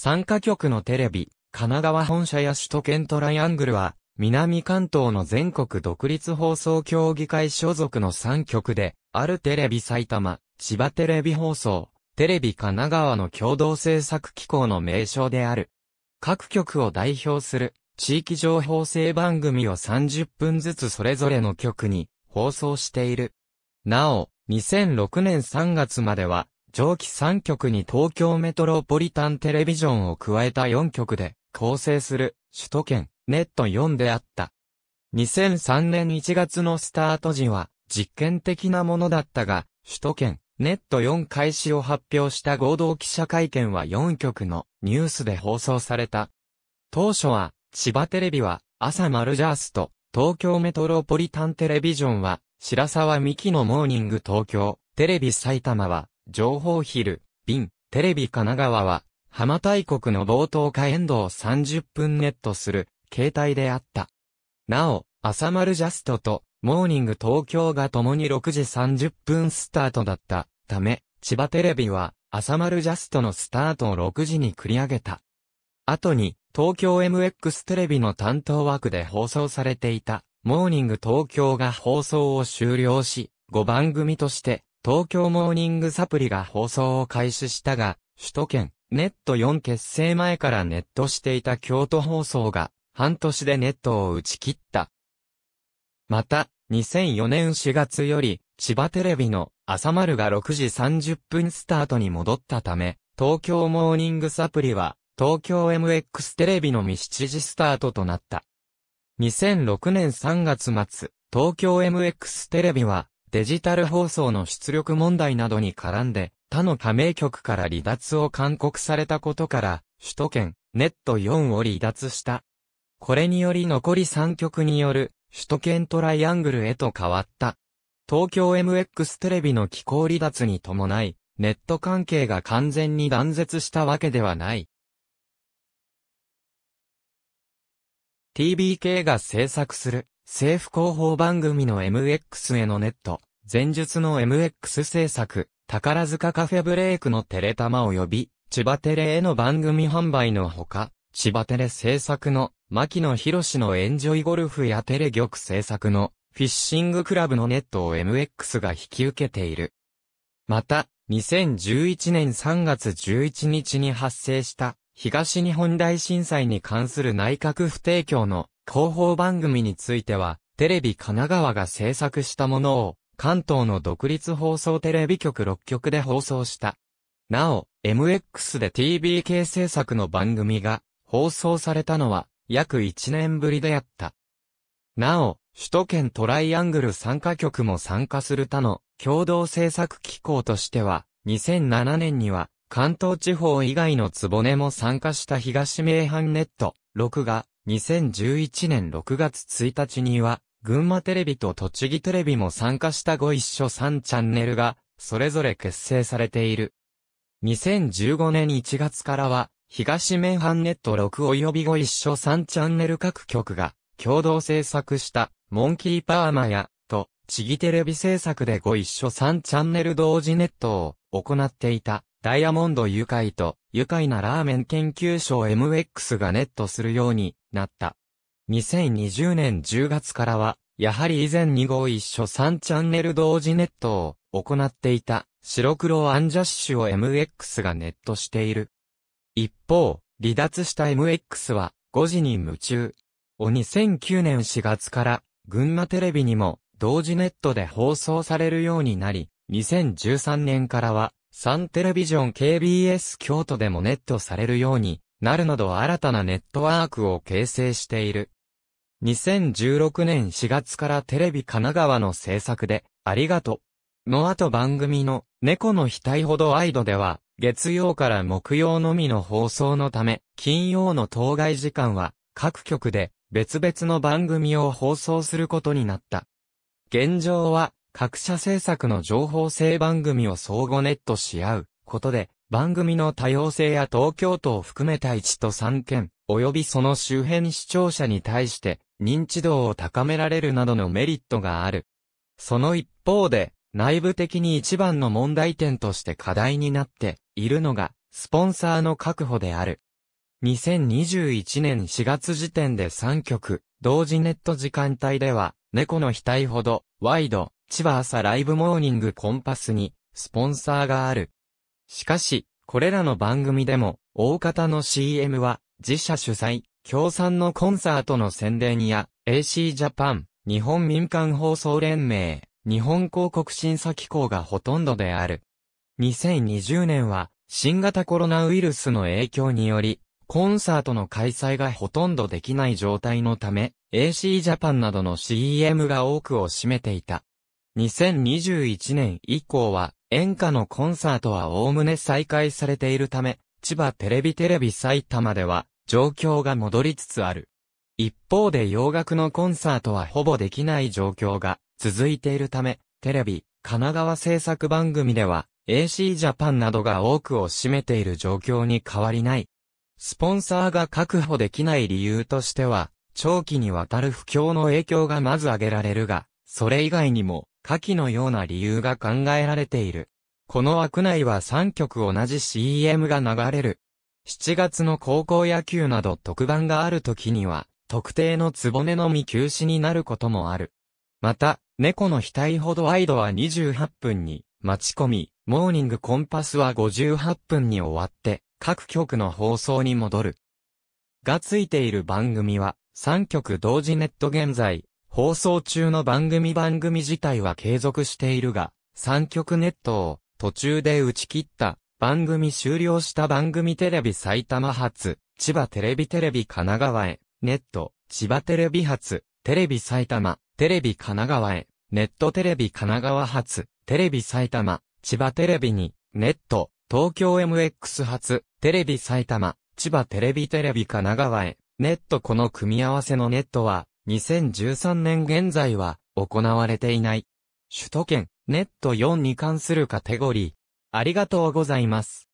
参加局のテレビ、神奈川本社や首都圏トライアングルは、南関東の全国独立放送協議会所属の3局で、あるテレビ埼玉、千葉テレビ放送、テレビ神奈川の共同制作機構の名称である。各局を代表する地域情報制番組を30分ずつそれぞれの局に放送している。なお、2006年3月までは上記3局に東京メトロポリタンテレビジョンを加えた4局で構成する首都圏ネット4であった。2003年1月のスタート時は実験的なものだったが、首都圏ネット4開始を発表した合同記者会見は4局のニュースで放送された。当初は千葉テレビは朝マルジャースと東京メトロポリタンテレビジョンは白沢美希のモーニング東京、テレビ埼玉は情報昼、瓶、テレビ神奈川は、浜大国の冒頭火炎度を30分ネットする、携帯であった。なお、朝丸ジャストと、モーニング東京が共に6時30分スタートだったため、千葉テレビは、朝丸ジャストのスタートを6時に繰り上げた。後に、東京 MX テレビの担当枠で放送されていた、モーニング東京が放送を終了し、5番組として、東京モーニングサプリが放送を開始したが、首都圏、ネット4結成前からネットしていた京都放送が、半年でネットを打ち切った。また、2004年4月より、千葉テレビの朝丸が6時30分スタートに戻ったため、東京モーニングサプリは、東京 MX テレビのみ7時スタートとなった。2006年3月末、東京 MX テレビは、デジタル放送の出力問題などに絡んで、他の加盟局から離脱を勧告されたことから、首都圏、ネット4を離脱した。これにより残り3局による、首都圏トライアングルへと変わった。東京 MX テレビの機構離脱に伴い、ネット関係が完全に断絶したわけではない。TBK が制作する政府広報番組の MX へのネット前述の MX 制作、宝塚カフェブレイクのテレタマ及び、千葉テレへの番組販売のほか、千葉テレ制作の、牧野博士のエンジョイゴルフやテレ玉制作の、フィッシングクラブのネットを MX が引き受けている。また、2011年3月11日に発生した東日本大震災に関する内閣不提供の広報番組については、テレビ神奈川が制作したものを関東の独立放送テレビ局6局で放送した。なお、MX で TBK 制作の番組が放送されたのは約1年ぶりであった。なお、首都圏トライアングル参加局も参加する他の共同制作機構としては、2007年には関東地方以外のつぼねも参加した東名阪ネット6が2011年6月1日には群馬テレビと栃木テレビも参加したご一緒3チャンネルが、それぞれ結成されている。2015年1月からは、東ハンネット6及びご一緒3チャンネル各局が、共同制作した、モンキーパーマや、と、ちぎテレビ制作でご一緒3チャンネル同時ネットを行っていた、ダイヤモンド愉快と、愉快なラーメン研究所 MX がネットするようになった。2020年10月からは、やはり以前2号一緒3チャンネル同時ネットを行っていた白黒アンジャッシュを MX がネットしている。一方、離脱した MX は5時に夢中。お2009年4月から群馬テレビにも同時ネットで放送されるようになり、2013年からはサンテレビジョン KBS 京都でもネットされるようになるなど新たなネットワークを形成している。2016年4月からテレビ神奈川の制作で、ありがとう。の後番組の、猫の額ほどアイドでは、月曜から木曜のみの放送のため、金曜の当該時間は、各局で、別々の番組を放送することになった。現状は、各社制作の情報性番組を相互ネットし合うことで、番組の多様性や東京都を含めた1都3県、及びその周辺視聴者に対して、認知度を高められるなどのメリットがある。その一方で、内部的に一番の問題点として課題になっているのが、スポンサーの確保である。2021年4月時点で3局、同時ネット時間帯では、猫の額ほど、ワイド、千葉朝ライブモーニングコンパスに、スポンサーがある。しかし、これらの番組でも、大方の CM は、自社主催、共産のコンサートの宣伝や、AC ジャパン、日本民間放送連盟、日本広告審査機構がほとんどである。2020年は、新型コロナウイルスの影響により、コンサートの開催がほとんどできない状態のため、AC ジャパンなどの CM が多くを占めていた。2021年以降は、演歌のコンサートはおおむね再開されているため、千葉テレビテレビ埼玉では、状況が戻りつつある。一方で洋楽のコンサートはほぼできない状況が続いているため、テレビ、神奈川制作番組では AC ジャパンなどが多くを占めている状況に変わりない。スポンサーが確保できない理由としては、長期にわたる不況の影響がまず挙げられるが、それ以外にも、下記のような理由が考えられている。この枠内は3曲同じ CM が流れる7月の高校野球など特番がある時には、特定のつぼねのみ休止になることもある。また、猫の額ほどアイドは28分に、待ち込み、モーニングコンパスは58分に終わって、各局の放送に戻る。がついている番組は、3局同時ネット現在、放送中の番組番組自体は継続しているが、3局ネットを途中で打ち切った番組終了した番組テレビ埼玉発、千葉テレビテレビ神奈川へ、ネット、千葉テレビ発、テレビ埼玉、テレビ神奈川へ、ネットテレビ神奈川発、テレビ埼玉、千葉テレビに、ネット、東京 MX 発、テレビ埼玉、千葉テレビテレビ神奈川へ、ネットこの組み合わせのネットは、2013年現在は行われていない。首都圏、ネット4に関するカテゴリー、ありがとうございます。